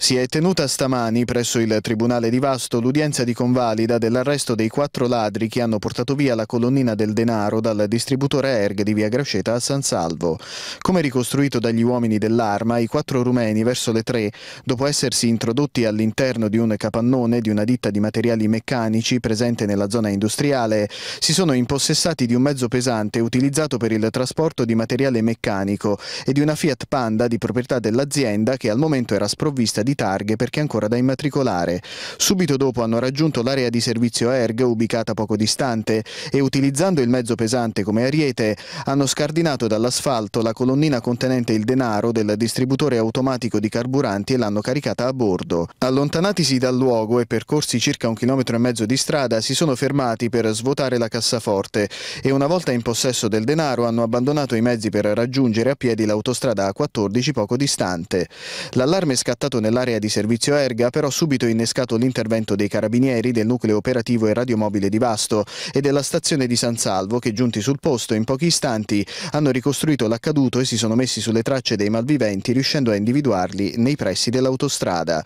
Si è tenuta stamani presso il Tribunale di Vasto l'udienza di convalida dell'arresto dei quattro ladri che hanno portato via la colonnina del denaro dal distributore ERG di via Grasceta a San Salvo. Come ricostruito dagli uomini dell'arma, i quattro rumeni verso le tre, dopo essersi introdotti all'interno di un capannone di una ditta di materiali meccanici presente nella zona industriale, si sono impossessati di un mezzo pesante utilizzato per il trasporto di materiale meccanico e di una Fiat Panda di proprietà dell'azienda che al momento era sprovvista di di targhe perché ancora da immatricolare. Subito dopo hanno raggiunto l'area di servizio ERG ubicata poco distante e utilizzando il mezzo pesante come ariete hanno scardinato dall'asfalto la colonnina contenente il denaro del distributore automatico di carburanti e l'hanno caricata a bordo. Allontanatisi dal luogo e percorsi circa un chilometro e mezzo di strada si sono fermati per svuotare la cassaforte e una volta in possesso del denaro hanno abbandonato i mezzi per raggiungere a piedi l'autostrada A14 poco distante. L'allarme scattato nella all'area di servizio Erga, ha però subito innescato l'intervento dei carabinieri del nucleo operativo e radiomobile di Vasto e della stazione di San Salvo che giunti sul posto in pochi istanti hanno ricostruito l'accaduto e si sono messi sulle tracce dei malviventi riuscendo a individuarli nei pressi dell'autostrada.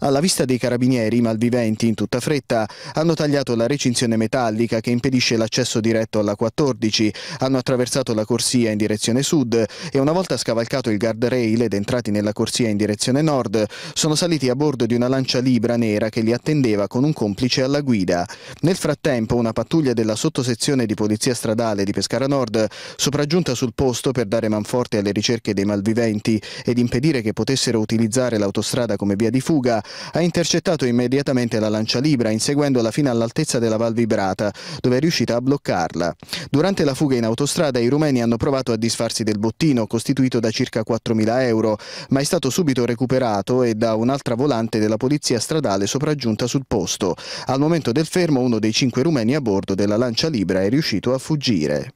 Alla vista dei carabinieri, i malviventi in tutta fretta hanno tagliato la recinzione metallica che impedisce l'accesso diretto alla 14, hanno attraversato la corsia in direzione sud e una volta scavalcato il guardrail ed entrati nella corsia in direzione nord, sono saliti a bordo di una lancia libra nera che li attendeva con un complice alla guida. Nel frattempo una pattuglia della sottosezione di polizia stradale di Pescara Nord, sopraggiunta sul posto per dare manforte alle ricerche dei malviventi ed impedire che potessero utilizzare l'autostrada come via di fuga, fuga. Ha intercettato immediatamente la lancia Libra, inseguendola fino all'altezza della Val Vibrata, dove è riuscita a bloccarla. Durante la fuga in autostrada i rumeni hanno provato a disfarsi del bottino, costituito da circa 4.000 euro, ma è stato subito recuperato e da un'altra volante della polizia stradale sopraggiunta sul posto. Al momento del fermo uno dei cinque rumeni a bordo della lancia Libra è riuscito a fuggire.